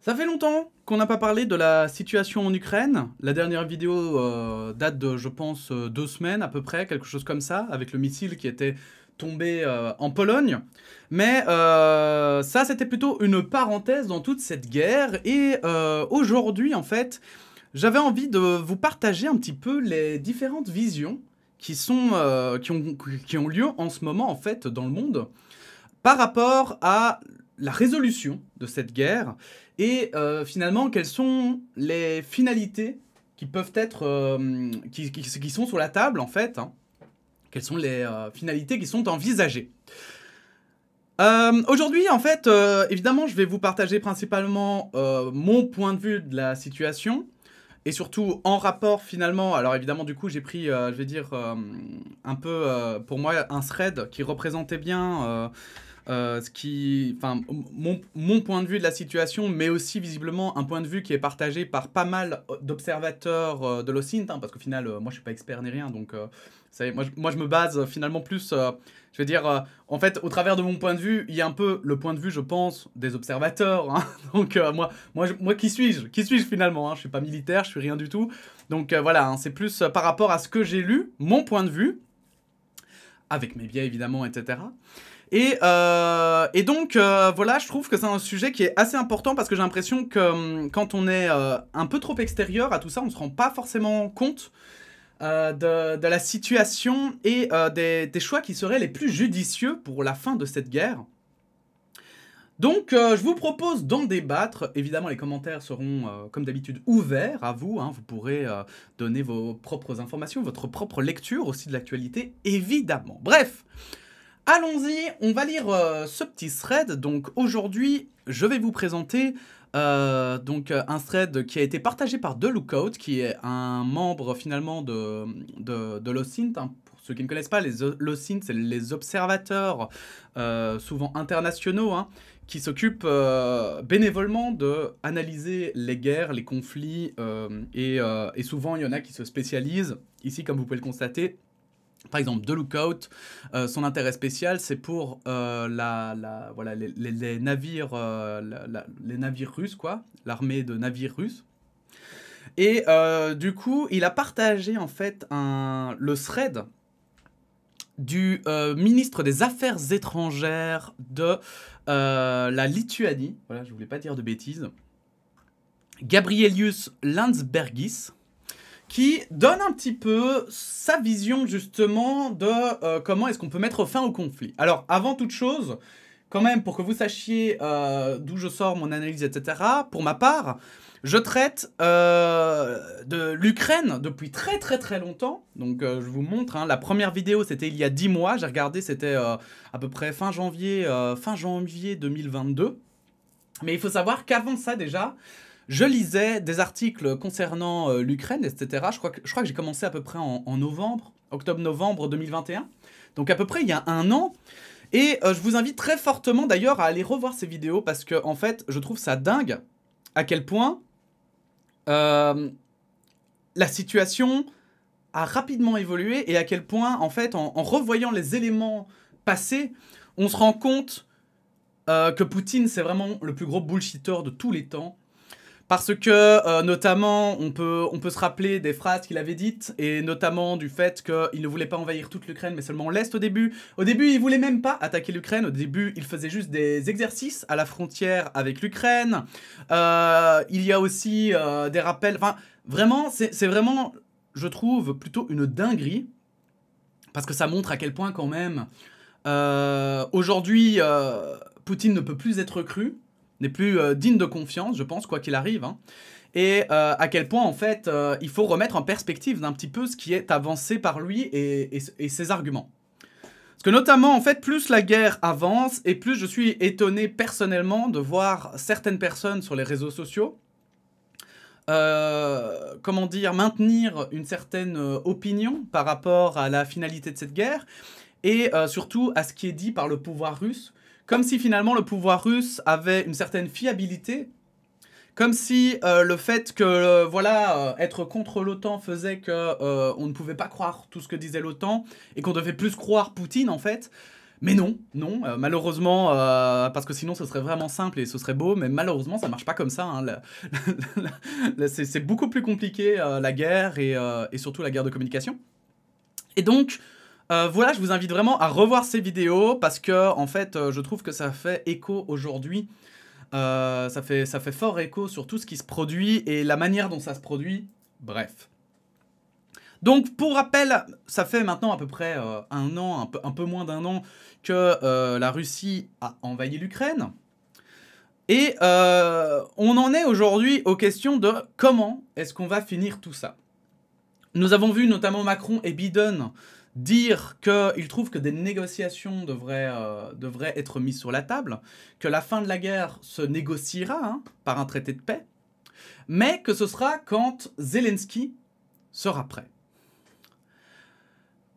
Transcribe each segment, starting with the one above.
Ça fait longtemps qu'on n'a pas parlé de la situation en Ukraine. La dernière vidéo euh, date de, je pense, euh, deux semaines à peu près, quelque chose comme ça, avec le missile qui était tombé euh, en Pologne. Mais ça, c'était plutôt une parenthèse dans toute cette guerre. Et aujourd'hui, en fait, j'avais envie de vous partager un petit peu les différentes visions qui, sont, qui, ont, qui ont lieu en ce moment, en fait, dans le monde, par rapport à la résolution de cette guerre et euh, finalement, quelles sont les finalités qui peuvent être, euh, qui, sont sur la table en fait hein Quelles sont les euh, finalités qui sont envisagées Aujourd'hui, en fait, évidemment, je vais vous partager principalement mon point de vue de la situation et surtout en rapport finalement. Alors évidemment, du coup, j'ai pris, je vais dire, un peu pour moi un thread qui représentait bien euh, qui, enfin, mon, point de vue de la situation, mais aussi visiblement un point de vue qui est partagé par pas mal euh, d'observateurs euh, de l'OSINT, hein, parce qu'au final, moi je ne suis pas expert ni rien, donc moi, je, me base finalement plus, je veux dire, en fait, au travers de mon point de vue, il y a un peu le point de vue, je pense, des observateurs. Hein. donc moi, moi, moi qui suis-je Qui suis-je finalement hein? Je suis pas militaire, je suis rien du tout. Donc voilà, c'est plus par rapport à ce que j'ai lu, mon point de vue, avec mes biais évidemment, etc. Et, euh, et donc, euh, voilà, je trouve que c'est un sujet qui est assez important parce que j'ai l'impression que hum, quand on est euh, un peu trop extérieur à tout ça, on ne se rend pas forcément compte de, la situation et des, choix qui seraient les plus judicieux pour la fin de cette guerre. Donc, je vous propose d'en débattre. Évidemment, les commentaires seront, comme d'habitude, ouverts à vous. Hein. Vous pourrez donner vos propres informations, votre propre lecture aussi de l'actualité, évidemment. Bref, Allons-y, on va lire euh, ce petit thread. Donc aujourd'hui, je vais vous présenter euh, donc euh, un thread qui a été partagé par The Lookout, qui est un membre finalement de, de, hein. pour ceux qui ne connaissent pas, les LOSINT, c'est les observateurs, souvent internationaux, hein, qui s'occupent bénévolement de analyser les guerres, les conflits, et, souvent il y en a qui se spécialisent, ici comme vous pouvez le constater, par exemple, The Lookout, euh, son intérêt spécial, c'est pour euh, la, la, voilà, les, navires, euh, les navires russes, quoi, l'armée de navires russes. Et du coup, il a partagé en fait un, le thread du ministre des Affaires étrangères de la Lituanie, voilà, je voulais pas dire de bêtises, Gabrielius Landsbergis, qui donne un petit peu sa vision justement de euh, comment est-ce qu'on peut mettre fin au conflit. Alors avant toute chose, quand même pour que vous sachiez euh, d'où je sors mon analyse, etc., pour ma part, je traite euh, de l'Ukraine depuis très très très longtemps. Donc je vous montre, hein, la première vidéo c'était il y a 10 mois, j'ai regardé, c'était à peu près fin janvier, fin janvier 2022. Mais il faut savoir qu'avant ça déjà, je lisais des articles concernant euh, l'Ukraine, etc. Je crois que, j'ai commencé à peu près en, novembre, octobre-novembre 2021. Donc à peu près il y a un an. Et euh, je vous invite très fortement d'ailleurs à aller revoir ces vidéos parce que en fait, je trouve ça dingue à quel point euh, la situation a rapidement évolué et à quel point en fait, en, revoyant les éléments passés, on se rend compte que Poutine c'est vraiment le plus gros bullshitter de tous les temps parce que, euh, notamment, on peut, on peut se rappeler des phrases qu'il avait dites, et notamment du fait qu'il ne voulait pas envahir toute l'Ukraine, mais seulement l'Est au début. Au début, il voulait même pas attaquer l'Ukraine. Au début, il faisait juste des exercices à la frontière avec l'Ukraine. Euh, il y a aussi euh, des rappels. Enfin, vraiment, c'est vraiment, je trouve, plutôt une dinguerie. Parce que ça montre à quel point, quand même, aujourd'hui, Poutine ne peut plus être cru n'est plus euh, digne de confiance, je pense, quoi qu'il arrive. Hein. Et euh, à quel point, en fait, euh, il faut remettre en perspective d'un petit peu ce qui est avancé par lui et, et, ses arguments. Parce que notamment, en fait, plus la guerre avance et plus je suis étonné personnellement de voir certaines personnes sur les réseaux sociaux, comment dire, maintenir une certaine opinion par rapport à la finalité de cette guerre et surtout à ce qui est dit par le pouvoir russe comme si finalement le pouvoir russe avait une certaine fiabilité comme si euh, le fait que euh, voilà euh, être contre l'OTAN faisait que on ne pouvait pas croire tout ce que disait l'OTAN et qu'on devait plus croire Poutine en fait. Mais non, non, malheureusement, parce que sinon ce serait vraiment simple et ce serait beau, mais malheureusement ça marche pas comme ça. Hein. c'est beaucoup plus compliqué la guerre et surtout la guerre de communication. Et donc, euh, voilà, je vous invite vraiment à revoir ces vidéos parce que, en fait, euh, je trouve que ça fait écho aujourd'hui. Euh, ça, fait, ça fait fort écho sur tout ce qui se produit et la manière dont ça se produit. Bref. Donc, pour rappel, ça fait maintenant à peu près un an, un peu, moins d'un an, que la Russie a envahi l'Ukraine. Et on en est aujourd'hui aux questions de comment est-ce qu'on va finir tout ça. Nous avons vu notamment Macron et Biden dire qu'il trouve que des négociations euh, devraient, être mises sur la table, que la fin de la guerre se négociera hein, par un traité de paix, mais que ce sera quand Zelensky sera prêt.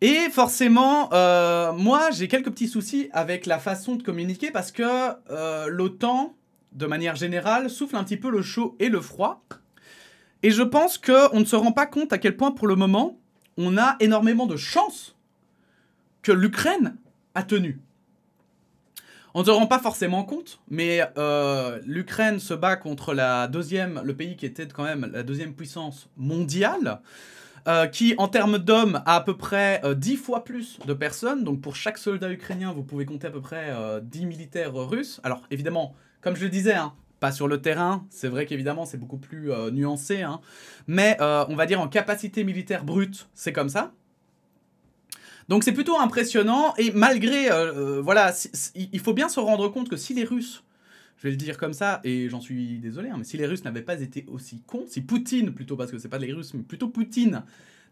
Et forcément, euh, moi, j'ai quelques petits soucis avec la façon de communiquer parce que euh, l'OTAN, de manière générale, souffle un petit peu le chaud et le froid. Et je pense qu'on ne se rend pas compte à quel point, pour le moment, on a énormément de chances que l'Ukraine a tenu. On ne se rend pas forcément compte, mais euh, l'Ukraine se bat contre la deuxième, le pays qui était quand même la deuxième puissance mondiale, euh, qui en termes d'hommes a à peu près 10 euh, fois plus de personnes. Donc pour chaque soldat ukrainien, vous pouvez compter à peu près 10 militaires russes. Alors évidemment, comme je le disais, hein, pas sur le terrain. C'est vrai qu'évidemment, c'est beaucoup plus euh, nuancé. Hein. Mais euh, on va dire en capacité militaire brute, c'est comme ça. Donc c'est plutôt impressionnant. Et malgré... Euh, voilà, il faut bien se rendre compte que si les Russes... Je vais le dire comme ça, et j'en suis désolé, hein, mais si les Russes n'avaient pas été aussi cons, si Poutine, plutôt parce que c'est pas les Russes, mais plutôt Poutine,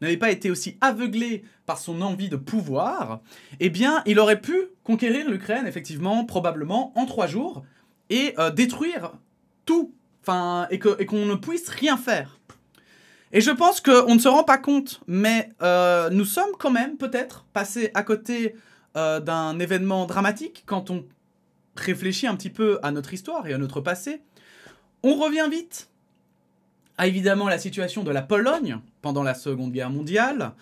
n'avait pas été aussi aveuglé par son envie de pouvoir, eh bien, il aurait pu conquérir l'Ukraine, effectivement, probablement en trois jours, et euh, détruire tout, enfin, et qu'on ne puisse rien faire. Et je pense qu'on ne se rend pas compte, mais euh, nous sommes quand même peut-être passés à côté euh, d'un événement dramatique quand on réfléchit un petit peu à notre histoire et à notre passé. On revient vite à évidemment la situation de la Pologne pendant la Seconde Guerre mondiale,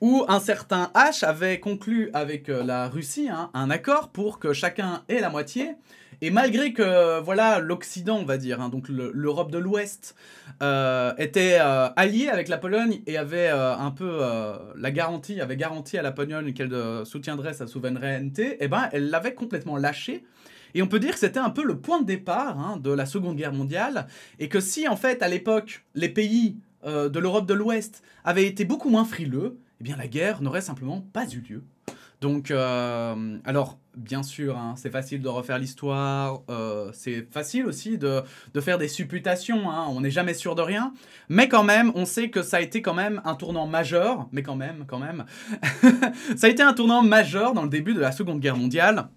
où un certain H avait conclu avec la Russie hein, un accord pour que chacun ait la moitié et malgré que euh, voilà l'Occident, on va dire, hein, donc l'Europe de l'Ouest, euh, était euh, alliée avec la Pologne et avait un peu la garantie, avait garanti à la Pologne qu'elle soutiendrait sa souveraineté, eh ben elle l'avait complètement lâchée. Et on peut dire que c'était un peu le point de départ hein, de la Seconde Guerre mondiale, et que si en fait à l'époque les pays de l'Europe de l'Ouest avaient été beaucoup moins frileux, eh bien la guerre n'aurait simplement pas eu lieu. Donc, euh, alors, bien sûr, hein, c'est facile de refaire l'histoire, euh, c'est facile aussi de, faire des supputations, hein, on n'est jamais sûr de rien, mais quand même, on sait que ça a été quand même un tournant majeur, mais quand même, quand même, ça a été un tournant majeur dans le début de la Seconde Guerre mondiale,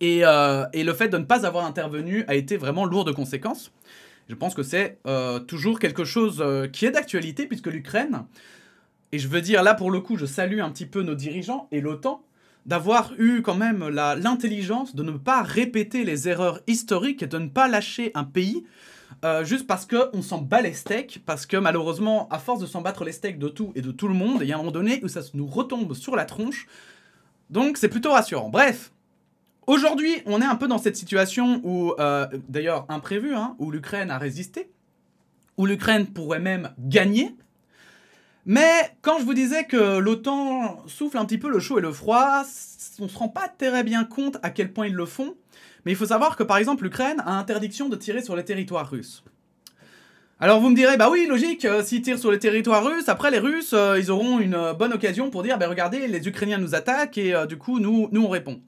et, euh, et le fait de ne pas avoir intervenu a été vraiment lourd de conséquences. Je pense que c'est toujours quelque chose qui est d'actualité, puisque l'Ukraine... Et je veux dire, là, pour le coup, je salue un petit peu nos dirigeants et l'OTAN d'avoir eu quand même l'intelligence de ne pas répéter les erreurs historiques et de ne pas lâcher un pays euh, juste parce qu'on s'en bat les steaks, parce que malheureusement, à force de s'en battre les steaks de tout et de tout le monde, il y a un moment donné où ça nous retombe sur la tronche. Donc c'est plutôt rassurant. Bref, aujourd'hui, on est un peu dans cette situation où, euh, d'ailleurs imprévu, hein, où l'Ukraine a résisté, où l'Ukraine pourrait même gagner, mais quand je vous disais que l'OTAN souffle un petit peu le chaud et le froid, on se rend pas très bien compte à quel point ils le font. Mais il faut savoir que par exemple l'Ukraine a interdiction de tirer sur les territoires russes. Alors vous me direz, bah oui, logique, euh, s'ils tirent sur les territoires russes, après les Russes, euh, ils auront une euh, bonne occasion pour dire, bah regardez, les Ukrainiens nous attaquent et du coup, nous, nous on répond.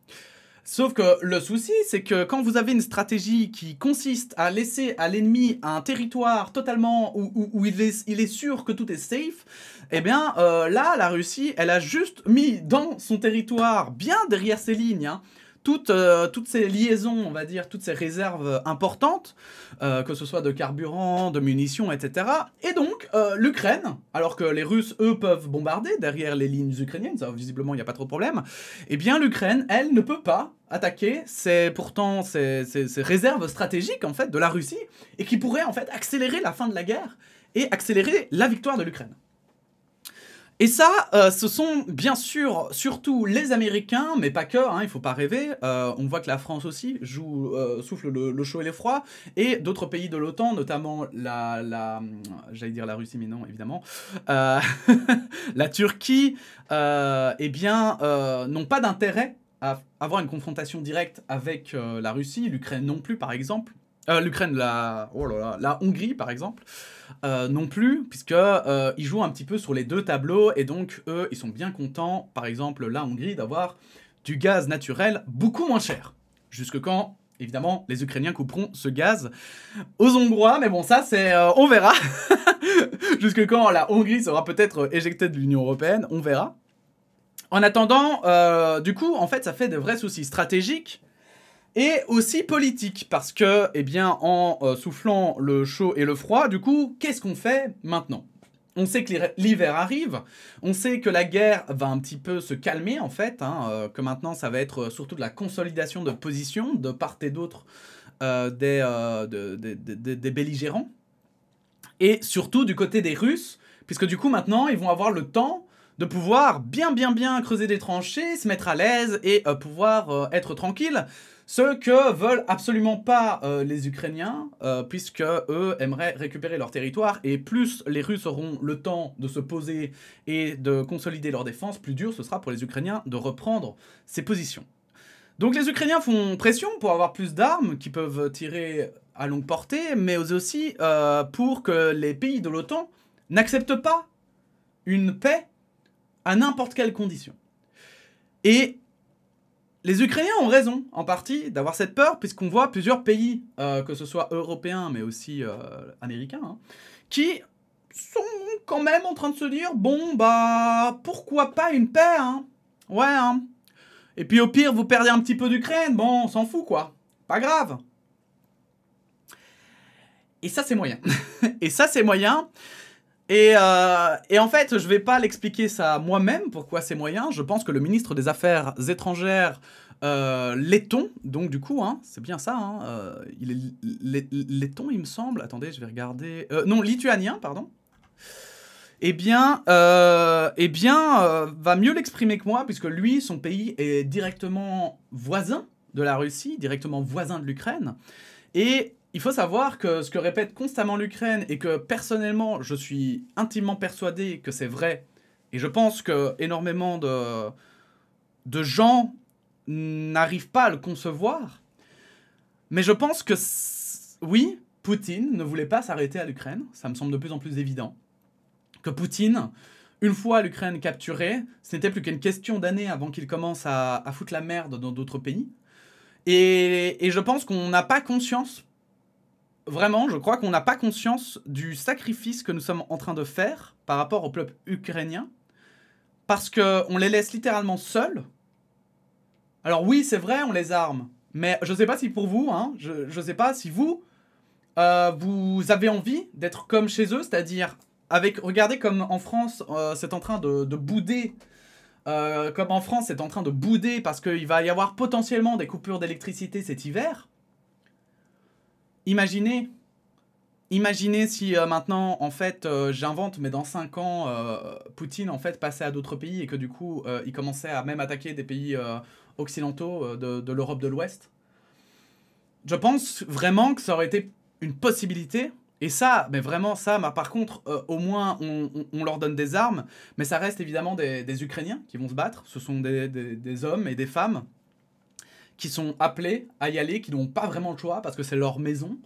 Sauf que le souci, c'est que quand vous avez une stratégie qui consiste à laisser à l'ennemi un territoire totalement où, il, est, sûr que tout est safe, eh bien euh, là, la Russie, elle a juste mis dans son territoire, bien derrière ses lignes, hein, toutes, euh, toutes ces liaisons, on va dire, toutes ces réserves importantes, euh, que ce soit de carburant, de munitions, etc. Et donc, euh, l'Ukraine, alors que les Russes, eux, peuvent bombarder derrière les lignes ukrainiennes, ça, visiblement, il n'y a pas trop de problème, eh bien, l'Ukraine, elle, ne peut pas attaquer ces pourtant ces, réserves stratégiques, en fait, de la Russie, et qui pourraient, en fait, accélérer la fin de la guerre et accélérer la victoire de l'Ukraine. Et ça, euh, ce sont bien sûr surtout les Américains, mais pas que, hein, il faut pas rêver. Euh, on voit que la France aussi joue, euh, souffle le, chaud et le froid, et d'autres pays de l'OTAN, notamment la, la j'allais dire la Russie, mais non, évidemment, la Turquie, eh bien, n'ont pas d'intérêt à avoir une confrontation directe avec la Russie, l'Ukraine non plus, par exemple, l'Ukraine, la, oh là là, la Hongrie, par exemple. Euh, non plus, puisque euh, jouent un petit peu sur les deux tableaux, et donc eux, ils sont bien contents, par exemple la Hongrie, d'avoir du gaz naturel beaucoup moins cher. Jusque quand Évidemment, les Ukrainiens couperont ce gaz aux Hongrois, mais bon, ça, c'est. Euh, on verra. Jusque quand la Hongrie sera peut-être éjectée de l'Union européenne, on verra. En attendant, du coup, en fait, ça fait de vrais soucis stratégiques et aussi politique parce que eh bien en euh, soufflant le chaud et le froid du coup qu'est-ce qu'on fait maintenant on sait que l'hiver arrive, on sait que la guerre va un petit peu se calmer en fait, hein, euh, que maintenant ça va être euh, surtout de la consolidation de position de part et d'autre des, des, belligérants, et surtout du côté des Russes, puisque du coup maintenant ils vont avoir le temps de pouvoir bien bien bien creuser des tranchées, se mettre à l'aise et pouvoir être tranquille. Ce que veulent absolument pas euh, les Ukrainiens, euh, puisque eux aimeraient récupérer leur territoire, et plus les Russes auront le temps de se poser et de consolider leur défense, plus dur ce sera pour les Ukrainiens de reprendre ces positions. Donc les Ukrainiens font pression pour avoir plus d'armes qui peuvent tirer à longue portée, mais aussi euh, pour que les pays de l'OTAN n'acceptent pas une paix à n'importe quelle condition. Et les Ukrainiens ont raison, en partie, d'avoir cette peur, puisqu'on voit plusieurs pays, euh, que ce soit européens, mais aussi euh, américains, hein, qui sont quand même en train de se dire, bon, bah, pourquoi pas une paix, hein. Ouais, hein Et puis au pire, vous perdez un petit peu d'Ukraine, bon, on s'en fout, quoi. Pas grave. Et ça, c'est moyen. Et ça, c'est moyen. Euh, et, en fait, je vais pas l'expliquer ça moi-même, pourquoi ces moyens. Je pense que le ministre des Affaires étrangères euh, letton, donc du coup, hein, c'est bien ça, hein, euh, il est letton, il me semble. Attendez, je vais regarder. Euh, non, lituanien, pardon. Eh bien, eh bien va mieux l'exprimer que moi, puisque lui, son pays est directement voisin de la Russie, directement voisin de l'Ukraine. Et il faut savoir que ce que répète constamment l'Ukraine et que personnellement je suis intimement persuadé que c'est vrai, et je pense que énormément de, de gens n'arrivent pas à le concevoir, mais je pense que oui, Poutine ne voulait pas s'arrêter à l'Ukraine, ça me semble de plus en plus évident, que Poutine, une fois l'Ukraine capturée, ce n'était plus qu'une question d'années avant qu'il commence à, foutre la merde dans d'autres pays. Et, et je pense qu'on n'a pas conscience vraiment, je crois qu'on n'a pas conscience du sacrifice que nous sommes en train de faire par rapport au peuple ukrainien, parce qu'on les laisse littéralement seuls. Alors oui, c'est vrai, on les arme, mais je ne sais pas si pour vous, hein, je ne sais pas si vous, euh, vous avez envie d'être comme chez eux, c'est-à-dire avec, regardez comme en France, euh, c'est en train de, bouder. Euh, comme en France, c'est en train de bouder parce qu'il va y avoir potentiellement des coupures d'électricité cet hiver. Imaginez, imaginez si euh, maintenant, en fait, euh, j'invente, mais dans cinq ans, euh, Poutine, en fait, passait à d'autres pays et que du coup, il commençait à même attaquer des pays occidentaux de l'Europe de l'Ouest. Je pense vraiment que ça aurait été une possibilité. Et ça, mais vraiment ça, par contre, au moins on, leur donne des armes, mais ça reste évidemment des, Ukrainiens qui vont se battre. Ce sont des hommes et des femmes qui sont appelés à y aller, qui n'ont pas vraiment le choix parce que c'est leur maison.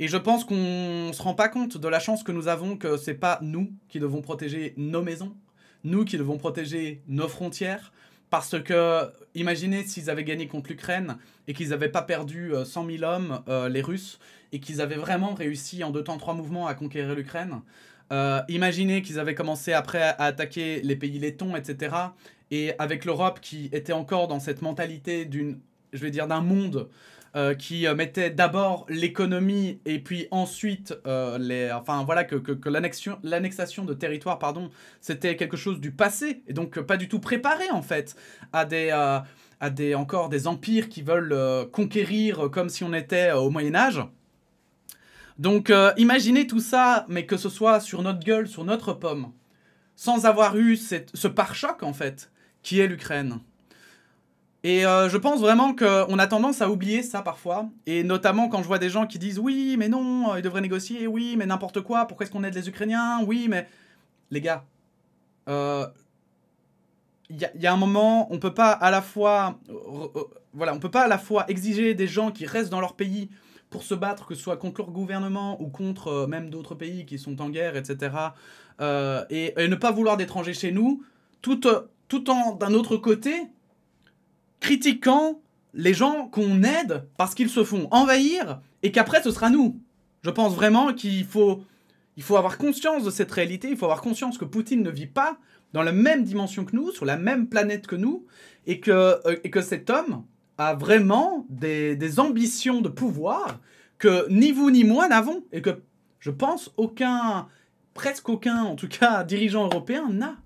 Et je pense qu'on se rend pas compte de la chance que nous avons que c'est pas nous qui devons protéger nos maisons, nous qui devons protéger nos frontières. Parce que, imaginez s'ils avaient gagné contre l'Ukraine et qu'ils n'avaient pas perdu 100 euh, 000 hommes, euh, les Russes, et qu'ils avaient vraiment réussi en deux temps, trois mouvements à conquérir l'Ukraine. Euh, imaginez qu'ils avaient commencé après à attaquer les pays laitons, etc. Et avec l'Europe qui était encore dans cette mentalité d'une je vais dire, d'un monde euh, qui euh, mettait d'abord l'économie et puis ensuite euh, les, enfin voilà que, que, l'annexation de territoire pardon c'était quelque chose du passé et donc pas du tout préparé en fait à des à des encore des empires qui veulent conquérir comme si on était au Moyen Âge donc imaginez tout ça mais que ce soit sur notre gueule sur notre pomme sans avoir eu ce pare-choc en fait qui est l'Ukraine et euh, je pense vraiment qu'on a tendance à oublier ça parfois, et notamment quand je vois des gens qui disent oui, mais non, euh, ils devraient négocier, oui, mais n'importe quoi, pourquoi est-ce qu'on aide les Ukrainiens, oui, mais... Les gars, il euh, y, a un moment, on peut pas à la fois... voilà, on peut pas à la fois exiger des gens qui restent dans leur pays pour se battre, que ce soit contre leur gouvernement ou contre même d'autres pays qui sont en guerre, etc., et, et ne pas vouloir d'étrangers chez nous, tout, tout en, d'un autre côté critiquant les gens qu'on aide parce qu'ils se font envahir et qu'après ce sera nous. Je pense vraiment qu'il faut, il faut avoir conscience de cette réalité, il faut avoir conscience que Poutine ne vit pas dans la même dimension que nous, sur la même planète que nous, et que, euh, et que cet homme a vraiment des, des ambitions de pouvoir que ni vous ni moi n'avons, et que je pense aucun, presque aucun en tout cas, dirigeant européen n'a.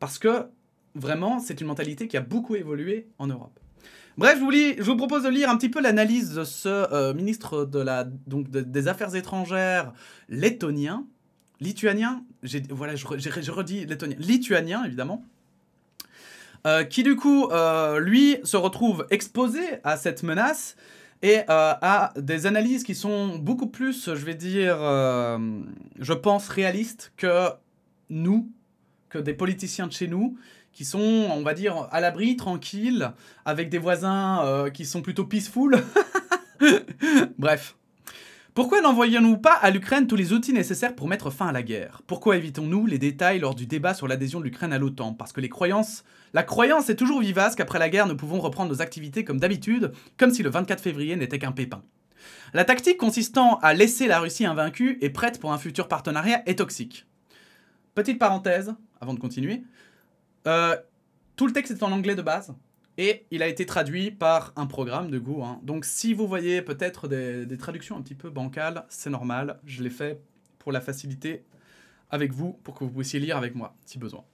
Parce que vraiment, c'est une mentalité qui a beaucoup évolué en Europe. Bref, je vous, lis, je vous propose de lire un petit peu l'analyse de ce euh, ministre de la, donc des Affaires étrangères lettonien, lituanien, voilà, je, redis lettonien, lituanien évidemment, euh, qui du coup, euh, lui, se retrouve exposé à cette menace et à des analyses qui sont beaucoup plus, je vais dire, je pense, réalistes que nous, que des politiciens de chez nous, qui sont, on va dire, à l'abri, tranquilles, avec des voisins euh, qui sont plutôt peaceful. Bref. Pourquoi n'envoyons-nous pas à l'Ukraine tous les outils nécessaires pour mettre fin à la guerre Pourquoi évitons-nous les détails lors du débat sur l'adhésion de l'Ukraine à l'OTAN Parce que les croyances... La croyance est toujours vivace qu'après la guerre, nous pouvons reprendre nos activités comme d'habitude, comme si le 24 février n'était qu'un pépin. La tactique consistant à laisser la Russie invaincue et prête pour un futur partenariat est toxique. Petite parenthèse, avant de continuer, euh, tout le texte est en anglais de base. Et il a été traduit par un programme de hein. goût. Donc si vous voyez peut-être des, des, traductions un petit peu bancales, c'est normal. Je l'ai fait pour la facilité avec vous, pour que vous puissiez lire avec moi, si besoin.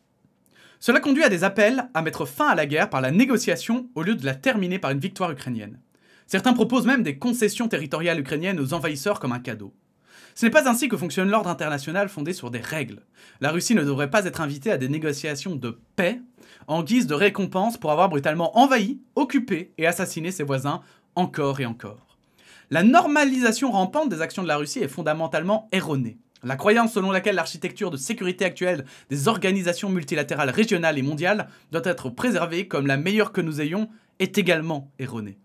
Cela conduit à des appels à mettre fin à la guerre par la négociation au lieu de la terminer par une victoire ukrainienne. Certains proposent même des concessions territoriales ukrainiennes aux envahisseurs comme un cadeau. Ce n'est pas ainsi que fonctionne l'ordre international fondé sur des règles. La Russie ne devrait pas être invitée à des négociations de paix en guise de récompense pour avoir brutalement envahi, occupé et assassiné ses voisins encore et encore. La normalisation rampante des actions de la Russie est fondamentalement erronée. La croyance selon laquelle l'architecture de sécurité actuelle des organisations multilatérales régionales et mondiales doit être préservée comme la meilleure que nous ayons est également erronée.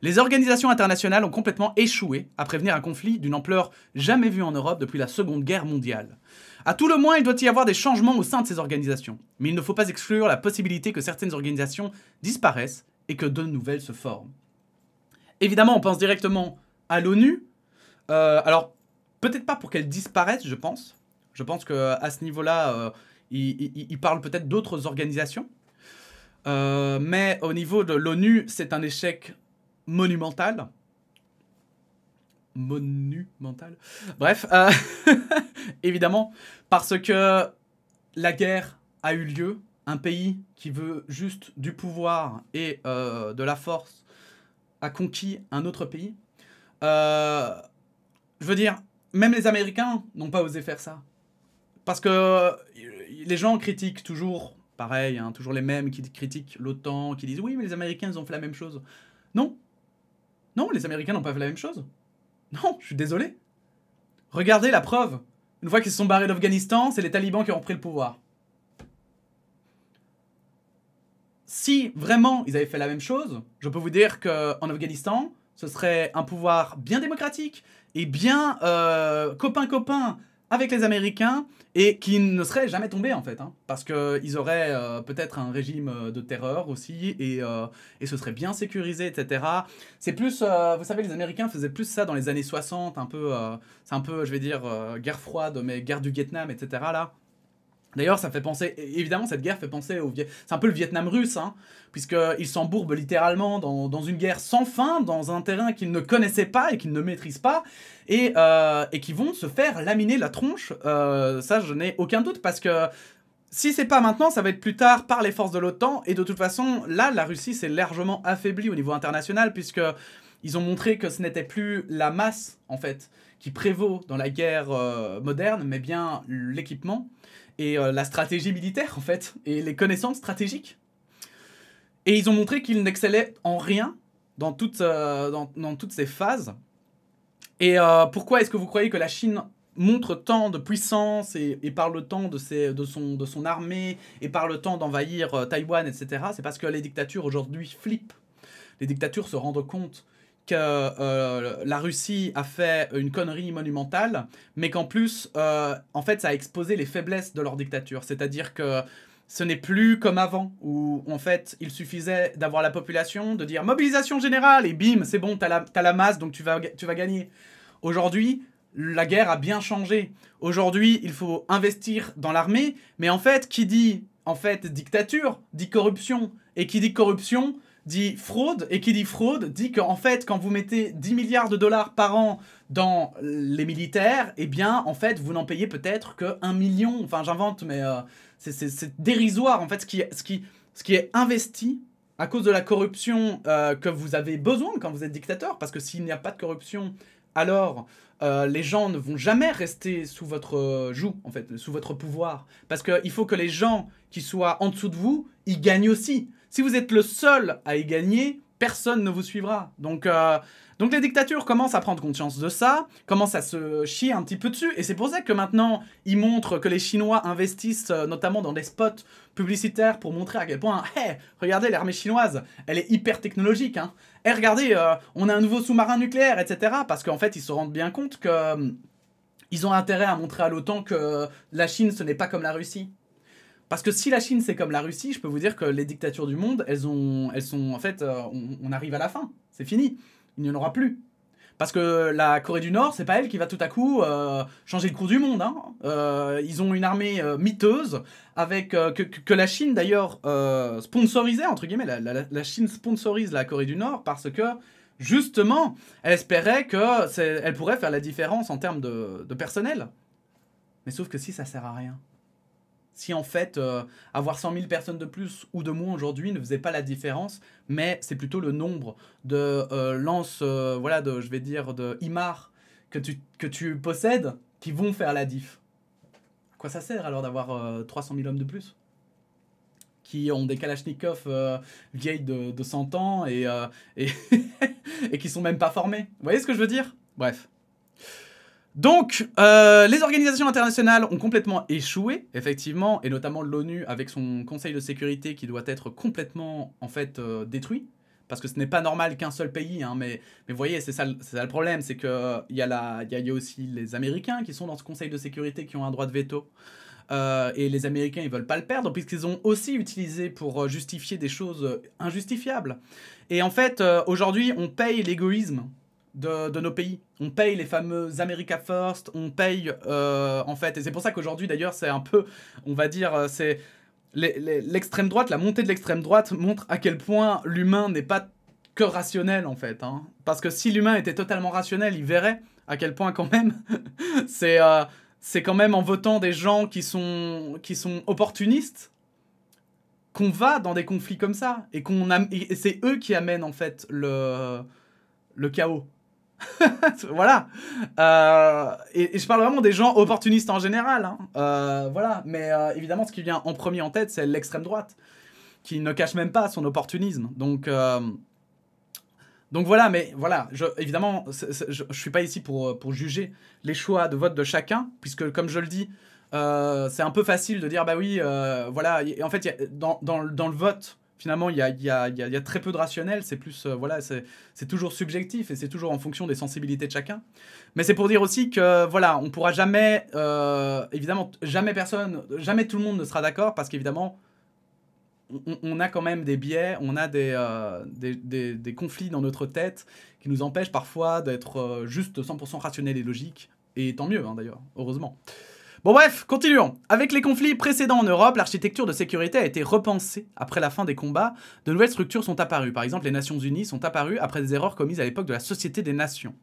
Les organisations internationales ont complètement échoué à prévenir un conflit d'une ampleur jamais vue en Europe depuis la Seconde Guerre mondiale. À tout le moins, il doit y avoir des changements au sein de ces organisations, mais il ne faut pas exclure la possibilité que certaines organisations disparaissent et que de nouvelles se forment. Évidemment, on pense directement à l'ONU. Euh, alors, peut-être pas pour qu'elle disparaisse, je pense. Je pense que à ce niveau-là, euh, il, parle peut-être d'autres organisations. Euh, mais au niveau de l'ONU, c'est un échec monumental, Monumentale. Bref, euh, évidemment, parce que la guerre a eu lieu, un pays qui veut juste du pouvoir et euh, de la force a conquis un autre pays. Euh, je veux dire, même les Américains n'ont pas osé faire ça. Parce que les gens critiquent toujours, pareil, hein, toujours les mêmes qui critiquent l'OTAN, qui disent oui, mais les Américains, ils ont fait la même chose. Non, non, les Américains n'ont pas fait la même chose. Non, je suis désolé. Regardez la preuve. Une fois qu'ils se sont barrés d'Afghanistan, c'est les talibans qui ont pris le pouvoir. Si vraiment ils avaient fait la même chose, je peux vous dire qu'en Afghanistan, ce serait un pouvoir bien démocratique et bien euh, copain-copain avec les Américains et qui ne serait jamais tombé en fait, hein. parce qu'ils auraient euh, peut-être un régime euh, de terreur aussi et, euh, et ce serait bien sécurisé, etc. C'est plus, vous savez, les Américains faisaient plus ça dans les années 60, un peu, c'est un peu, je vais dire, guerre froide, mais guerre du Vietnam, etc. Là, D'ailleurs, ça fait penser, évidemment, cette guerre fait penser au C'est un peu le Vietnam russe, hein, puisqu'ils s'embourbent littéralement dans, une guerre sans fin, dans un terrain qu'ils ne connaissaient pas et qu'ils ne maîtrisent pas, euh, et, qui vont se faire laminer la tronche. Euh, ça, je n'ai aucun doute, parce que si c'est pas maintenant, ça va être plus tard par les forces de l'OTAN, et de toute façon, là, la Russie s'est largement affaiblie au niveau international, puisque ils ont montré que ce n'était plus la masse, en fait, qui prévaut dans la guerre euh, moderne, mais bien l'équipement et euh, la stratégie militaire en fait, et les connaissances stratégiques. Et ils ont montré qu'ils n'excellaient en rien dans, euh, dans, toutes ces phases. Et euh, pourquoi est-ce que vous croyez que la Chine montre tant de puissance et, parle tant de, ses, de, son, de son armée et parle tant d'envahir Taïwan, etc. C'est parce que les dictatures aujourd'hui flippent. Les dictatures se rendent compte que euh, la Russie a fait une connerie monumentale, mais qu'en plus, euh, en fait, ça a exposé les faiblesses de leur dictature. C'est-à-dire que ce n'est plus comme avant, où en fait, il suffisait d'avoir la population, de dire mobilisation générale, et bim, c'est bon, t'as la, as la masse, donc tu vas, tu vas gagner. Aujourd'hui, la guerre a bien changé. Aujourd'hui, il faut investir dans l'armée, mais en fait, qui dit en fait dictature dit corruption, et qui dit corruption dit fraude, et qui dit fraude dit qu'en fait, quand vous mettez 10 milliards de dollars par an dans les militaires, eh bien, en fait, vous n'en payez peut-être que 1 million. Enfin, j'invente, mais euh, c'est dérisoire, en fait, ce qui, ce, qui, ce qui est investi à cause de la corruption euh, que vous avez besoin quand vous êtes dictateur, parce que s'il n'y a pas de corruption, alors euh, les gens ne vont jamais rester sous votre joue, en fait, sous votre pouvoir. Parce qu'il faut que les gens qui soient en dessous de vous, ils gagnent aussi. Si vous êtes le seul à y gagner, personne ne vous suivra. Donc, euh, donc les dictatures commencent à prendre conscience de ça, commencent à se chier un petit peu dessus, et c'est pour ça que maintenant ils montrent que les Chinois investissent euh, notamment dans des spots publicitaires pour montrer à quel point, hey, regardez l'armée chinoise, elle est hyper technologique, hein. Hey, eh, regardez, euh, on a un nouveau sous-marin nucléaire, etc. Parce qu'en fait ils se rendent bien compte que hum, ils ont intérêt à montrer à l'OTAN que la Chine ce n'est pas comme la Russie. Parce que si la Chine c'est comme la Russie, je peux vous dire que les dictatures du monde, elles, ont, elles sont en fait, euh, on, arrive à la fin, c'est fini, il n'y en aura plus. Parce que la Corée du Nord, c'est pas elle qui va tout à coup euh, changer le cours du monde. Hein. Euh, ils ont une armée miteuse avec que, la Chine d'ailleurs sponsorisait entre guillemets. La, Chine sponsorise la Corée du Nord parce que justement, elle espérait que elle pourrait faire la différence en termes de, de personnel. Mais sauf que si ça sert à rien si en fait euh, avoir 100 000 personnes de plus ou de moins aujourd'hui ne faisait pas la différence, mais c'est plutôt le nombre de euh, lances, euh, voilà, de, je vais dire, de IMAR que tu, que tu possèdes qui vont faire la diff. quoi ça sert alors d'avoir 300 000 hommes de plus qui ont des Kalachnikov vieilles de, 100 ans et, et, et qui sont même pas formés Vous voyez ce que je veux dire Bref. Donc, euh, les organisations internationales ont complètement échoué, effectivement, et notamment l'ONU avec son Conseil de sécurité qui doit être complètement, en fait, euh, détruit. Parce que ce n'est pas normal qu'un seul pays, hein, mais, mais vous voyez, c'est ça, le problème, c'est qu'il euh, y, a, y, a, aussi les Américains qui sont dans ce Conseil de sécurité qui ont un droit de veto. et les Américains, ils veulent pas le perdre, puisqu'ils ont aussi utilisé pour justifier des choses injustifiables. Et en fait, aujourd'hui, on paye l'égoïsme de, nos pays. On paye les fameux America First, on paye euh, en fait, et c'est pour ça qu'aujourd'hui d'ailleurs c'est un peu, on va dire, euh, c'est l'extrême droite, la montée de l'extrême droite montre à quel point l'humain n'est pas que rationnel en fait. Hein. Parce que si l'humain était totalement rationnel, il verrait à quel point quand même euh, c'est quand même en votant des gens qui sont, qui sont opportunistes qu'on va dans des conflits comme ça et qu'on c'est eux qui amènent en fait le le chaos. voilà. Euh, et, je parle vraiment des gens opportunistes en général. Hein. Euh, voilà. Mais euh, évidemment, ce qui vient en premier en tête, c'est l'extrême droite, qui ne cache même pas son opportunisme. Donc, donc voilà. Mais voilà. Je, évidemment, je, suis pas ici pour, pour juger les choix de vote de chacun, puisque comme je le dis, c'est un peu facile de dire bah oui, voilà. Et En fait, dans, le vote finalement, il y a, très peu de rationnel, c'est plus, euh, voilà, c'est toujours subjectif et c'est toujours en fonction des sensibilités de chacun. Mais c'est pour dire aussi que, voilà, on pourra jamais, euh, évidemment, jamais personne, jamais tout le monde ne sera d'accord parce qu'évidemment, on, a quand même des biais, on a euh, des, des, conflits dans notre tête qui nous empêchent parfois d'être juste 100% rationnel et logique. Et tant mieux, hein, d'ailleurs, heureusement. Bon bref, continuons. Avec les conflits précédents en Europe, l'architecture de sécurité a été repensée après la fin des combats. De nouvelles structures sont apparues. Par exemple, les Nations Unies sont apparues après des erreurs commises à l'époque de la Société des Nations.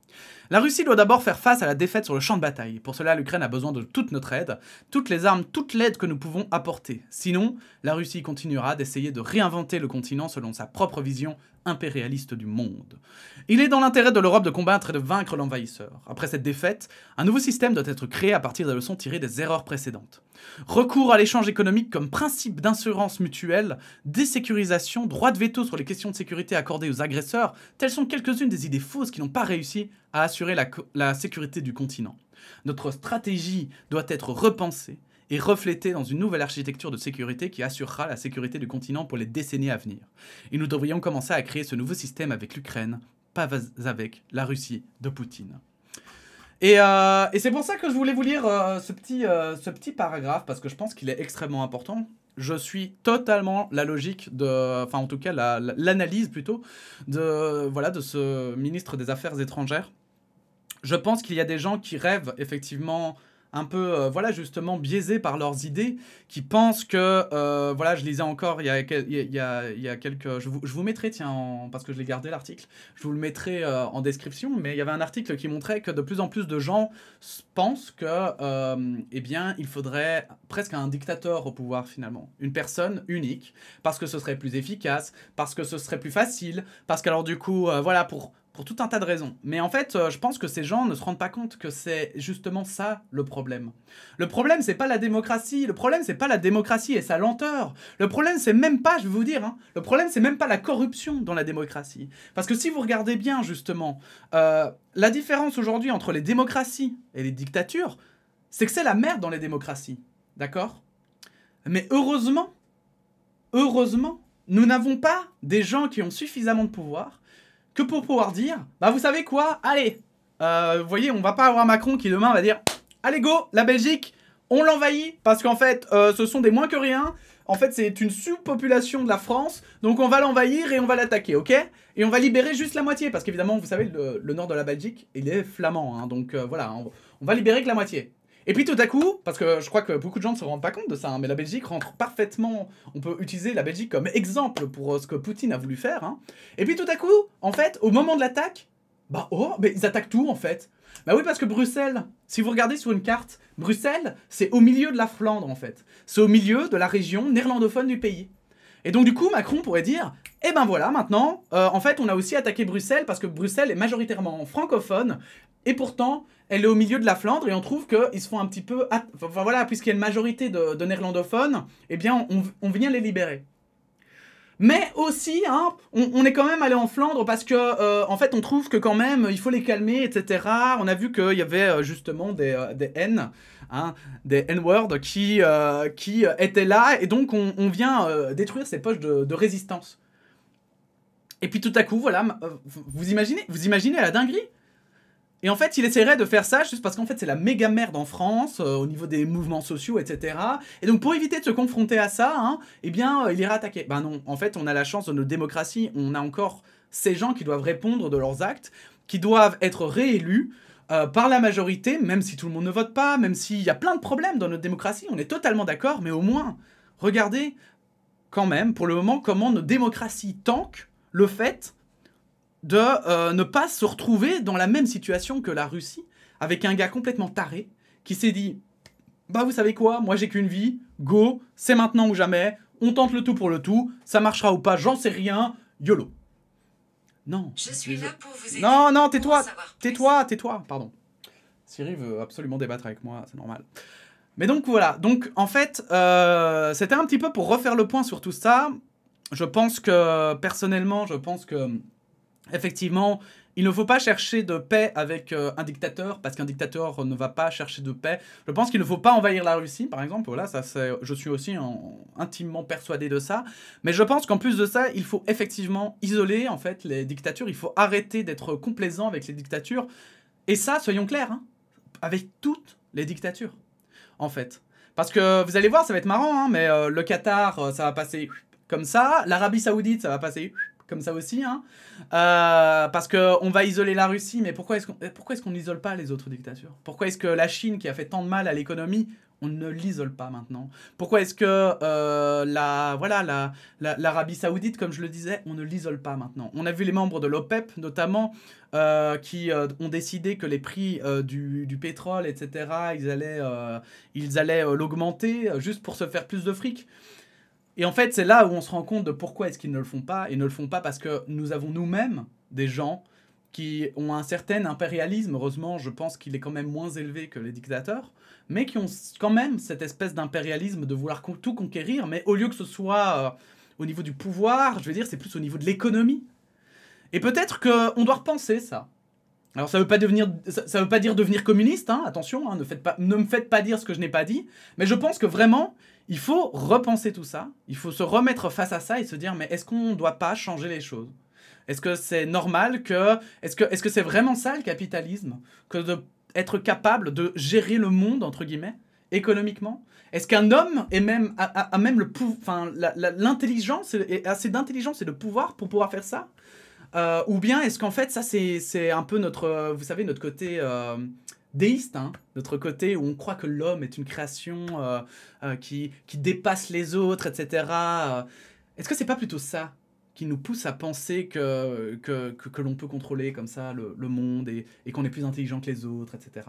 La Russie doit d'abord faire face à la défaite sur le champ de bataille. Pour cela, l'Ukraine a besoin de toute notre aide, toutes les armes, toute l'aide que nous pouvons apporter. Sinon, la Russie continuera d'essayer de réinventer le continent selon sa propre vision impérialiste du monde. Il est dans l'intérêt de l'Europe de combattre et de vaincre l'envahisseur. Après cette défaite, un nouveau système doit être créé à partir des leçons tirées des erreurs précédentes. Recours à l'échange économique comme principe d'insurance mutuelle, désécurisation, droit de veto sur les questions de sécurité accordées aux agresseurs, telles sont quelques-unes des idées fausses qui n'ont pas réussi à assurer la sécurité du continent. Notre stratégie doit être repensée et reflété dans une nouvelle architecture de sécurité qui assurera la sécurité du continent pour les décennies à venir. Et nous devrions commencer à créer ce nouveau système avec l'Ukraine, pas avec la Russie de Poutine. Euh, et, c'est pour ça que je voulais vous lire euh, ce, petit, euh, ce petit paragraphe, parce que je pense qu'il est extrêmement important. Je suis totalement la logique de, enfin en tout cas l'analyse plutôt de voilà de ce ministre des Affaires étrangères. Je pense qu'il y a des gens qui rêvent effectivement un peu, euh, voilà, justement, biaisé par leurs idées, qui pensent que, euh, voilà, je lisais encore il y a, il y a, quelques... Je vous, je vous, mettrai, tiens, parce que je l'ai gardé l'article, je vous le mettrai euh, en description, mais il y avait un article qui montrait que de plus en plus de gens pensent que, eh bien, il faudrait presque un dictateur au pouvoir, finalement. Une personne unique, parce que ce serait plus efficace, parce que ce serait plus facile, parce qu'alors, du coup, voilà, pour pour tout un tas de raisons. Mais en fait, euh, je pense que ces gens ne se rendent pas compte que c'est justement ça le problème. Le problème, c'est pas la démocratie. Le problème, c'est pas la démocratie et sa lenteur. Le problème, c'est même pas, je vais vous dire, hein, le problème, c'est même pas la corruption dans la démocratie. Parce que si vous regardez bien, justement, euh, la différence aujourd'hui entre les démocraties et les dictatures, c'est que c'est la merde dans les démocraties. D'accord Mais heureusement, heureusement, nous n'avons pas des gens qui ont suffisamment de pouvoir que pour pouvoir dire, bah vous savez quoi, allez, euh, vous voyez, on va pas avoir Macron qui demain va dire, allez go, la Belgique, on l'envahit, parce qu'en fait, euh, ce sont des moins que rien, en fait, c'est une sous-population de la France, donc on va l'envahir et on va l'attaquer, ok Et on va libérer juste la moitié, parce qu'évidemment, vous savez, le, nord de la Belgique, il est flamand, hein, donc euh, voilà, on, va libérer que la moitié. Et puis tout à coup, parce que je crois que beaucoup de gens ne se rendent pas compte de ça, hein, mais la Belgique rentre parfaitement, on peut utiliser la Belgique comme exemple pour euh, ce que Poutine a voulu faire. Hein. Et puis tout à coup, en fait, au moment de l'attaque, bah oh, mais ils attaquent tout en fait. Bah oui, parce que Bruxelles, si vous regardez sur une carte, Bruxelles, c'est au milieu de la Flandre en fait. C'est au milieu de la région néerlandophone du pays. Et donc du coup, Macron pourrait dire, eh ben voilà, maintenant, euh, en fait, on a aussi attaqué Bruxelles parce que Bruxelles est majoritairement francophone et pourtant, elle est au milieu de la Flandre et on trouve qu'ils se font un petit peu... Enfin voilà, puisqu'il y a une majorité de, néerlandophones, eh bien, on vient les libérer. Mais aussi, hein, on, est quand même allé en Flandre parce que, euh, en fait, on trouve que quand même, il faut les calmer, etc. On a vu qu'il y avait euh, justement des, euh, N, hein, des N-words qui, étaient là, et donc on, vient détruire ces poches de, de, résistance. Et puis tout à coup, voilà, vous imaginez, vous imaginez la dinguerie et en fait, il essaierait de faire ça juste parce qu'en fait, c'est la méga merde en France, euh, au niveau des mouvements sociaux, etc. Et donc, pour éviter de se confronter à ça, hein, eh bien, euh, il ira attaquer. Ben non, en fait, on a la chance de notre démocratie, on a encore ces gens qui doivent répondre de leurs actes, qui doivent être réélus. Euh, par la majorité, même si tout le monde ne vote pas, même s'il y a plein de problèmes dans notre démocratie, on est totalement d'accord, mais au moins, regardez quand même, pour le moment, comment nos démocraties tankent le fait de euh, ne pas se retrouver dans la même situation que la Russie, avec un gars complètement taré qui s'est dit Bah, vous savez quoi, moi j'ai qu'une vie, go, c'est maintenant ou jamais, on tente le tout pour le tout, ça marchera ou pas, j'en sais rien, YOLO. Non. Je suis là pour vous aider. Non, non, tais-toi, tais-toi, tais-toi, pardon. Siri veut absolument débattre avec moi, c'est normal. Mais donc voilà, donc en fait, euh, c'était un petit peu pour refaire le point sur tout ça. Je pense que, personnellement, je pense que Effectivement, il ne faut pas chercher de paix avec euh, un dictateur, parce qu'un dictateur ne va pas chercher de paix. Je pense qu'il ne faut pas envahir la Russie, par exemple. Voilà, ça, je suis aussi intimement persuadé de ça. Mais je pense qu'en plus de ça, il faut effectivement isoler en fait les dictatures. Il faut arrêter d'être complaisant avec les dictatures. Et ça, soyons clairs, hein, avec toutes les dictatures, en fait. Parce que vous allez voir, ça va être marrant, hein, mais euh, le Qatar, euh, ça va passer comme ça. L'Arabie Saoudite, ça va passer comme ça aussi, hein, euh, parce qu'on va isoler la Russie, mais pourquoi est-ce qu'on euh, est qu'on n'isole pas les autres dictatures Pourquoi est-ce que la Chine, qui a fait tant de mal à l'économie, on ne l'isole pas maintenant Pourquoi est-ce que euh, la voilà l'Arabie la, Saoudite, comme je le disais, on ne l'isole pas maintenant On a vu les membres de l'OPEP notamment euh, qui ont décidé que les prix du, du, pétrole, etc. Ils allaient ils allaient l'augmenter juste pour se faire plus de fric. Et en fait, c'est là où on se rend compte de pourquoi est-ce qu'ils ne le font pas. Et ne le font pas parce que nous avons nous-mêmes des gens qui ont un certain impérialisme. Heureusement, je pense qu'il est quand même moins élevé que les dictateurs, mais qui ont quand même cette espèce d'impérialisme de vouloir tout conquérir. Mais au lieu que ce soit euh, au niveau du pouvoir, je veux dire, c'est plus au niveau de l'économie. Et peut-être qu'on doit repenser ça. Alors ça veut pas ça, veut pas dire devenir communiste, hein, attention, hein, ne, me faites pas dire ce que je n'ai pas dit, mais je pense que vraiment, il faut repenser tout ça, il faut se remettre face à ça et se dire, mais est-ce qu'on ne doit pas changer les choses Est-ce que c'est normal que, est-ce que, ce c'est vraiment ça le capitalisme, que d'être capable de gérer le monde entre guillemets économiquement Est-ce qu'un homme même, a, même l'intelligence, assez d'intelligence et de pouvoir pour pouvoir faire ça euh, ou bien est-ce qu'en fait, ça c'est un peu notre, euh, vous savez, notre côté euh, déiste, hein. notre côté où on croit que l'homme est une création qui, dépasse les autres, etc. Est-ce que c'est pas plutôt ça qui nous pousse à penser que, l'on peut contrôler comme ça le, monde et, qu'on est plus intelligent que les autres, etc.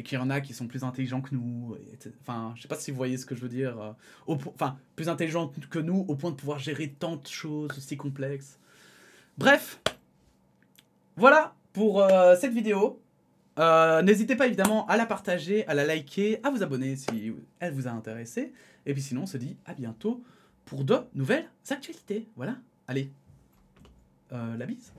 Et qu'il y en a qui sont plus intelligents que nous. enfin, je sais pas si vous voyez ce que je veux dire. enfin, plus intelligents que nous au point de pouvoir gérer tant de choses aussi complexes. Bref, voilà pour euh, cette vidéo. Euh, n'hésitez pas évidemment à la partager, à la liker, à vous abonner si elle vous a intéressé. Et puis sinon, on se dit à bientôt pour de nouvelles actualités. Voilà, allez, euh, la bise.